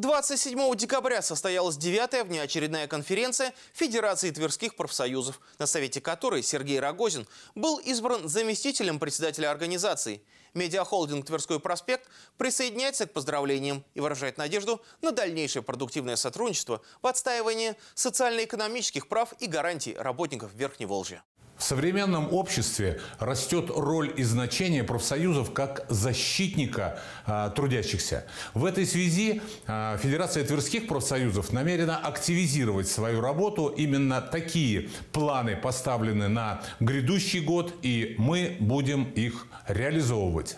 27 декабря состоялась девятая внеочередная конференция Федерации Тверских профсоюзов, на совете которой Сергей Рогозин был избран заместителем председателя организации. Медиахолдинг «Тверской проспект» присоединяется к поздравлениям и выражает надежду на дальнейшее продуктивное сотрудничество в отстаивании социально-экономических прав и гарантий работников Верхней Волжья. В современном обществе растет роль и значение профсоюзов как защитника э, трудящихся. В этой связи э, Федерация Тверских профсоюзов намерена активизировать свою работу. Именно такие планы поставлены на грядущий год, и мы будем их реализовывать.